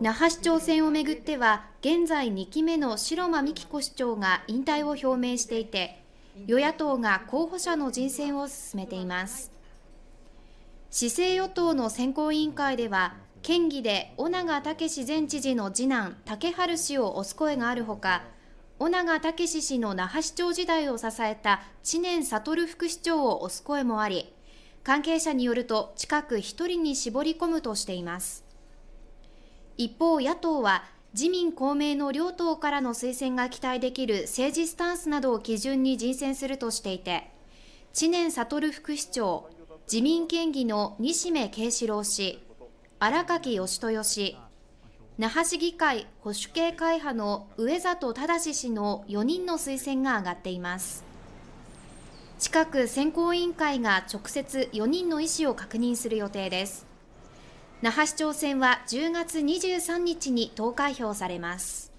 那覇市長選をめぐっては現在2期目の城間美幹子市長が引退を表明していて与野党が候補者の人選を進めています市政与党の選考委員会では県議で尾長武前知事の次男竹春氏を推す声があるほか尾長武氏の那覇市長時代を支えた知念悟副市長を推す声もあり関係者によると近く1人に絞り込むとしています一方、野党は自民・公明の両党からの推薦が期待できる政治スタンスなどを基準に人選するとしていて、知念悟副市長、自民県議の西銘慶志郎氏、荒垣義豊氏、那覇市議会保守系会派の上里忠氏の4人の推薦が上がっています近く選考委員会が直接4人の意思を確認する予定です那覇市長選は10月23日に投開票されます